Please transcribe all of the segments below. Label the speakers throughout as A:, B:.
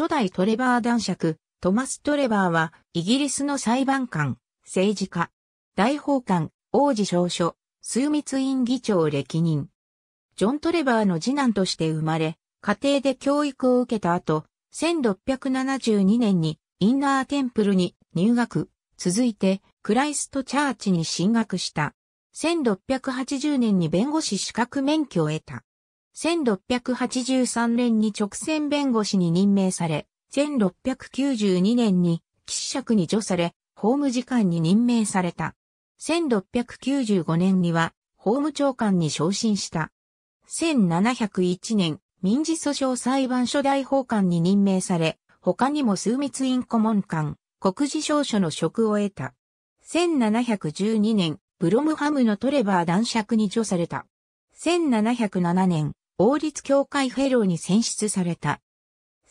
A: 初代トレバー男爵、トマス・トレバーは、イギリスの裁判官、政治家、大法官、王子少書、枢密院議長歴任。ジョン・トレバーの次男として生まれ、家庭で教育を受けた後、1672年にインナーテンプルに入学、続いてクライストチャーチに進学した。1680年に弁護士資格免許を得た。1683年に直線弁護士に任命され、1692年に記士爵に除され、法務次官に任命された。1695年には法務長官に昇進した。1701年、民事訴訟裁判所大法官に任命され、他にも枢密院顧問官、国事証書の職を得た。1712年、ブロムハムのトレバー男爵に除された。1707年、王立協会フェローに選出された。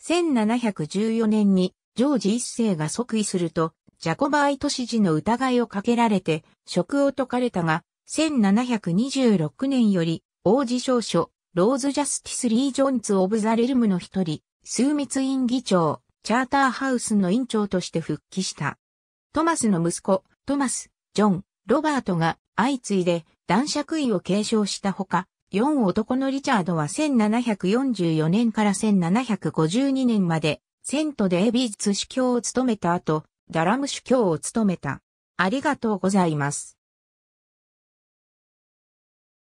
A: 1714年にジョージ一世が即位すると、ジャコバイト支持の疑いをかけられて、職を解かれたが、1726年より、王子証書、ローズ・ジャスティス・リー・ジョンツ・オブ・ザ・レルムの一人、数密院議長、チャーターハウスの院長として復帰した。トマスの息子、トマス、ジョン、ロバートが相次いで男爵位を継承したほか、4男のリチャードは1744年から1752年まで、セントでエビーズ主教を務めた後、ダラム主教を務めた。ありがとうございます。